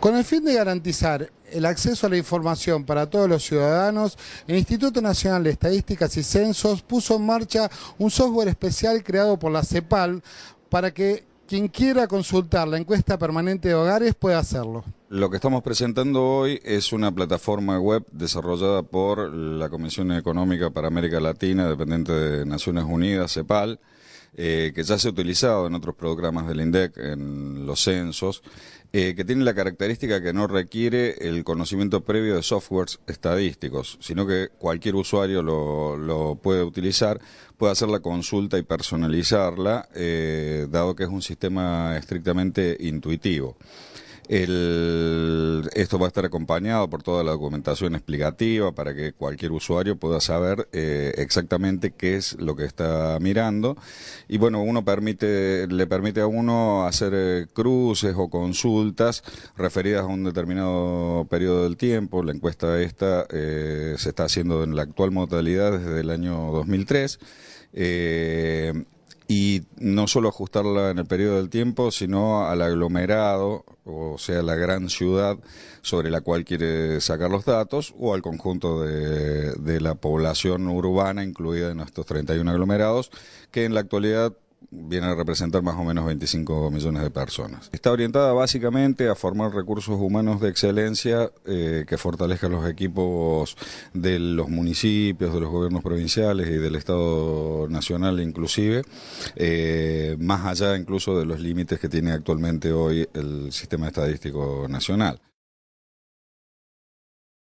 Con el fin de garantizar el acceso a la información para todos los ciudadanos, el Instituto Nacional de Estadísticas y Censos puso en marcha un software especial creado por la CEPAL para que quien quiera consultar la encuesta permanente de hogares pueda hacerlo. Lo que estamos presentando hoy es una plataforma web desarrollada por la Comisión Económica para América Latina, dependiente de Naciones Unidas, CEPAL, eh, que ya se ha utilizado en otros programas del INDEC, en los censos, eh, que tiene la característica que no requiere el conocimiento previo de softwares estadísticos, sino que cualquier usuario lo, puede utilizar, puede hacer la consulta y personalizarla, eh, dado que es un sistema estrictamente intuitivo. El, esto va a estar acompañado por toda la documentación explicativa para que cualquier usuario pueda saber eh, exactamente qué es lo que está mirando. Y bueno, uno permite, le permite a uno hacer eh, cruces o consultas referidas a un determinado periodo del tiempo. La encuesta esta eh, se está haciendo en la actual modalidad desde el año 2003 y no solo ajustarla en el periodo del tiempo, sino al aglomerado, o sea, la gran ciudad sobre la cual quiere sacar los datos, o al conjunto de, de la población urbana incluida en estos 31 aglomerados, que en la actualidad viene a representar más o menos 25 millones de personas. Está orientada básicamente a formar recursos humanos de excelencia eh, que fortalezcan los equipos de los municipios, de los gobiernos provinciales y del Estado Nacional inclusive, eh, más allá incluso de los límites que tiene actualmente hoy el sistema estadístico nacional.